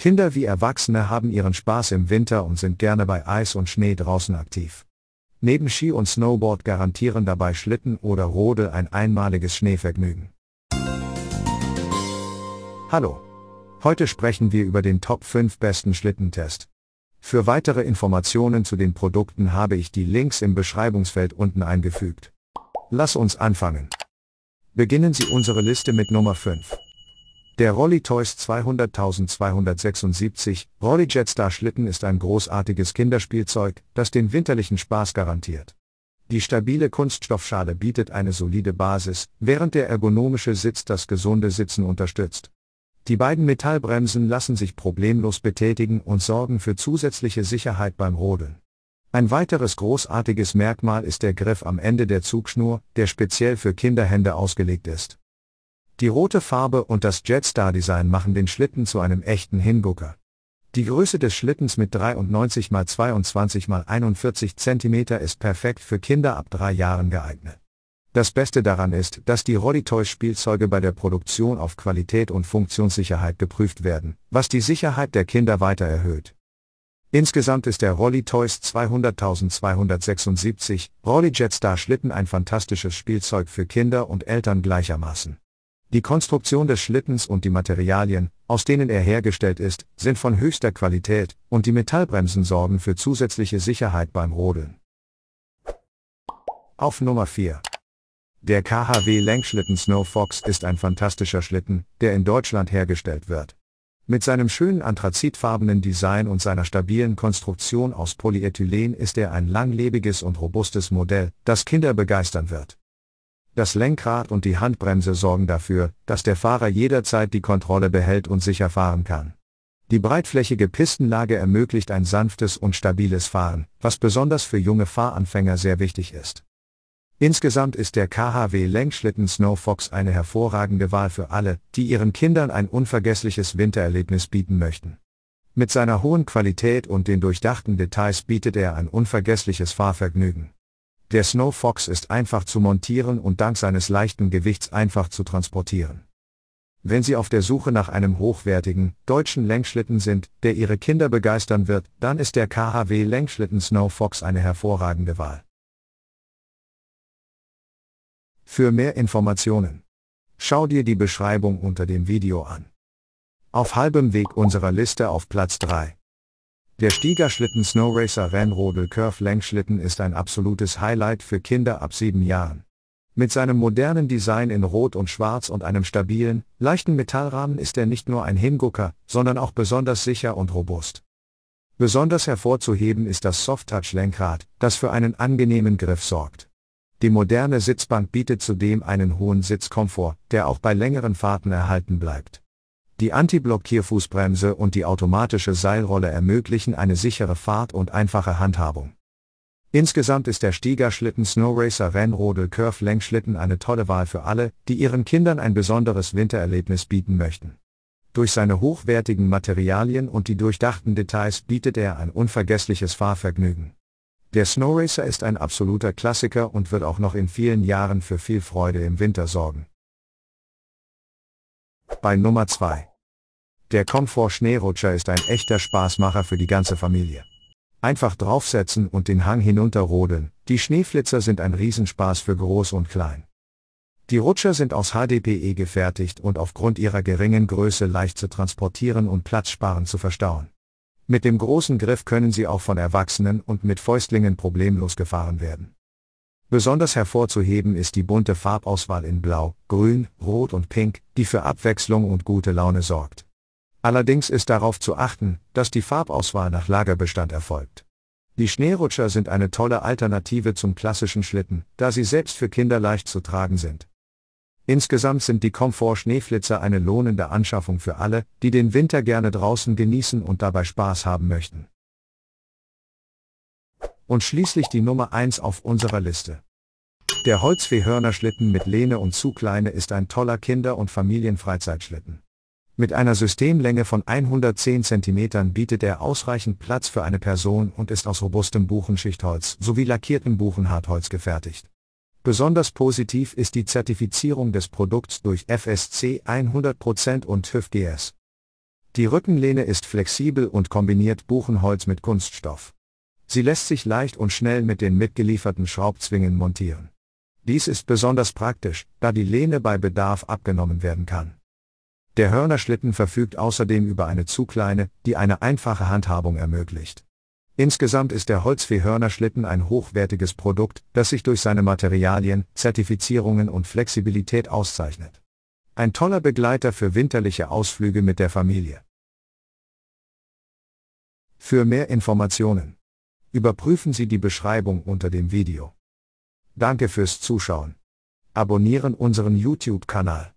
Kinder wie Erwachsene haben ihren Spaß im Winter und sind gerne bei Eis und Schnee draußen aktiv. Neben Ski und Snowboard garantieren dabei Schlitten oder Rodel ein einmaliges Schneevergnügen. Hallo. Heute sprechen wir über den Top 5 besten Schlittentest. Für weitere Informationen zu den Produkten habe ich die Links im Beschreibungsfeld unten eingefügt. Lass uns anfangen. Beginnen Sie unsere Liste mit Nummer 5. Der Rolli Toys 200.276 Rolli Jetstar Schlitten ist ein großartiges Kinderspielzeug, das den winterlichen Spaß garantiert. Die stabile Kunststoffschale bietet eine solide Basis, während der ergonomische Sitz das gesunde Sitzen unterstützt. Die beiden Metallbremsen lassen sich problemlos betätigen und sorgen für zusätzliche Sicherheit beim Rodeln. Ein weiteres großartiges Merkmal ist der Griff am Ende der Zugschnur, der speziell für Kinderhände ausgelegt ist. Die rote Farbe und das Jetstar-Design machen den Schlitten zu einem echten Hingucker. Die Größe des Schlittens mit 93 x 22 x 41 cm ist perfekt für Kinder ab drei Jahren geeignet. Das Beste daran ist, dass die rolli toys spielzeuge bei der Produktion auf Qualität und Funktionssicherheit geprüft werden, was die Sicherheit der Kinder weiter erhöht. Insgesamt ist der Rolli Toys 200.276 Rolli Jetstar Schlitten ein fantastisches Spielzeug für Kinder und Eltern gleichermaßen. Die Konstruktion des Schlittens und die Materialien, aus denen er hergestellt ist, sind von höchster Qualität, und die Metallbremsen sorgen für zusätzliche Sicherheit beim Rodeln. Auf Nummer 4. Der KHW Lenkschlitten Snow Fox ist ein fantastischer Schlitten, der in Deutschland hergestellt wird. Mit seinem schönen anthrazitfarbenen Design und seiner stabilen Konstruktion aus Polyethylen ist er ein langlebiges und robustes Modell, das Kinder begeistern wird. Das Lenkrad und die Handbremse sorgen dafür, dass der Fahrer jederzeit die Kontrolle behält und sicher fahren kann. Die breitflächige Pistenlage ermöglicht ein sanftes und stabiles Fahren, was besonders für junge Fahranfänger sehr wichtig ist. Insgesamt ist der KHW Lenkschlitten Snowfox eine hervorragende Wahl für alle, die ihren Kindern ein unvergessliches Wintererlebnis bieten möchten. Mit seiner hohen Qualität und den durchdachten Details bietet er ein unvergessliches Fahrvergnügen. Der Snow Fox ist einfach zu montieren und dank seines leichten Gewichts einfach zu transportieren. Wenn Sie auf der Suche nach einem hochwertigen, deutschen Lenkschlitten sind, der Ihre Kinder begeistern wird, dann ist der KHW Lenkschlitten Snow Fox eine hervorragende Wahl. Für mehr Informationen. Schau dir die Beschreibung unter dem Video an. Auf halbem Weg unserer Liste auf Platz 3. Der Stiegerschlitten Snow Racer Van Rodel Curve Lenkschlitten ist ein absolutes Highlight für Kinder ab sieben Jahren. Mit seinem modernen Design in Rot und Schwarz und einem stabilen, leichten Metallrahmen ist er nicht nur ein Hingucker, sondern auch besonders sicher und robust. Besonders hervorzuheben ist das Soft-Touch-Lenkrad, das für einen angenehmen Griff sorgt. Die moderne Sitzbank bietet zudem einen hohen Sitzkomfort, der auch bei längeren Fahrten erhalten bleibt. Die Anti-Blockierfußbremse und die automatische Seilrolle ermöglichen eine sichere Fahrt und einfache Handhabung. Insgesamt ist der Stieger Schlitten Snow Racer Rennrodel Curve Lenkschlitten eine tolle Wahl für alle, die ihren Kindern ein besonderes Wintererlebnis bieten möchten. Durch seine hochwertigen Materialien und die durchdachten Details bietet er ein unvergessliches Fahrvergnügen. Der Snow Racer ist ein absoluter Klassiker und wird auch noch in vielen Jahren für viel Freude im Winter sorgen. Bei Nummer 2 der Komfort Schneerutscher ist ein echter Spaßmacher für die ganze Familie. Einfach draufsetzen und den Hang hinunterrodeln, die Schneeflitzer sind ein Riesenspaß für groß und klein. Die Rutscher sind aus HDPE gefertigt und aufgrund ihrer geringen Größe leicht zu transportieren und platzsparend zu verstauen. Mit dem großen Griff können sie auch von Erwachsenen und mit Fäustlingen problemlos gefahren werden. Besonders hervorzuheben ist die bunte Farbauswahl in Blau, Grün, Rot und Pink, die für Abwechslung und gute Laune sorgt. Allerdings ist darauf zu achten, dass die Farbauswahl nach Lagerbestand erfolgt. Die Schneerutscher sind eine tolle Alternative zum klassischen Schlitten, da sie selbst für Kinder leicht zu tragen sind. Insgesamt sind die Komfort-Schneeflitzer eine lohnende Anschaffung für alle, die den Winter gerne draußen genießen und dabei Spaß haben möchten. Und schließlich die Nummer 1 auf unserer Liste. Der holzfee schlitten mit Lehne und Zugleine ist ein toller Kinder- und Familienfreizeitschlitten. Mit einer Systemlänge von 110 cm bietet er ausreichend Platz für eine Person und ist aus robustem Buchenschichtholz sowie lackiertem Buchenhartholz gefertigt. Besonders positiv ist die Zertifizierung des Produkts durch FSC 100% und TÜV GS. Die Rückenlehne ist flexibel und kombiniert Buchenholz mit Kunststoff. Sie lässt sich leicht und schnell mit den mitgelieferten Schraubzwingen montieren. Dies ist besonders praktisch, da die Lehne bei Bedarf abgenommen werden kann. Der Hörnerschlitten verfügt außerdem über eine Zugleine, die eine einfache Handhabung ermöglicht. Insgesamt ist der Holzfee-Hörnerschlitten ein hochwertiges Produkt, das sich durch seine Materialien, Zertifizierungen und Flexibilität auszeichnet. Ein toller Begleiter für winterliche Ausflüge mit der Familie. Für mehr Informationen. Überprüfen Sie die Beschreibung unter dem Video. Danke fürs Zuschauen. Abonnieren unseren YouTube-Kanal.